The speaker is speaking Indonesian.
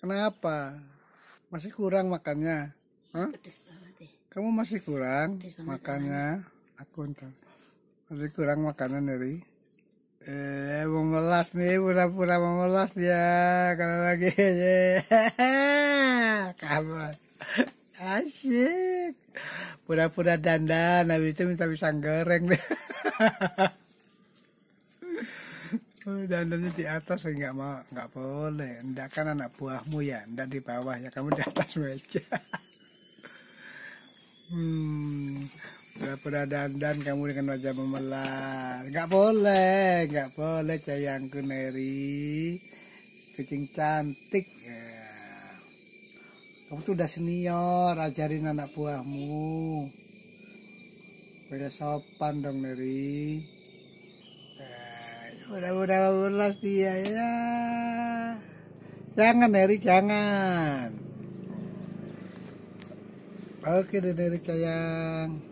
Kenapa? Masih kurang makannya? Hah? Ya. Kamu masih kurang makannya? Aku ntar. Masih kurang makanan dari Eh, memelas nih, pura-pura memelas ya. Kalau lagi, ya. Eh, Kamu. Asyik. Pura-pura dandan, habis itu minta pisang goreng deh. dandannya di atas enggak mau enggak boleh ndak kan anak buahmu ya ndak di bawah ya kamu di atas meja hmm udah pernah dandan kamu dengan wajah memelar enggak boleh enggak boleh sayangku Neri kucing cantik ya. kamu tuh udah senior ajarin anak buahmu Beda sopan dong Neri udah udah ulas dia ya iya. jangan Neri jangan oke Neri sayang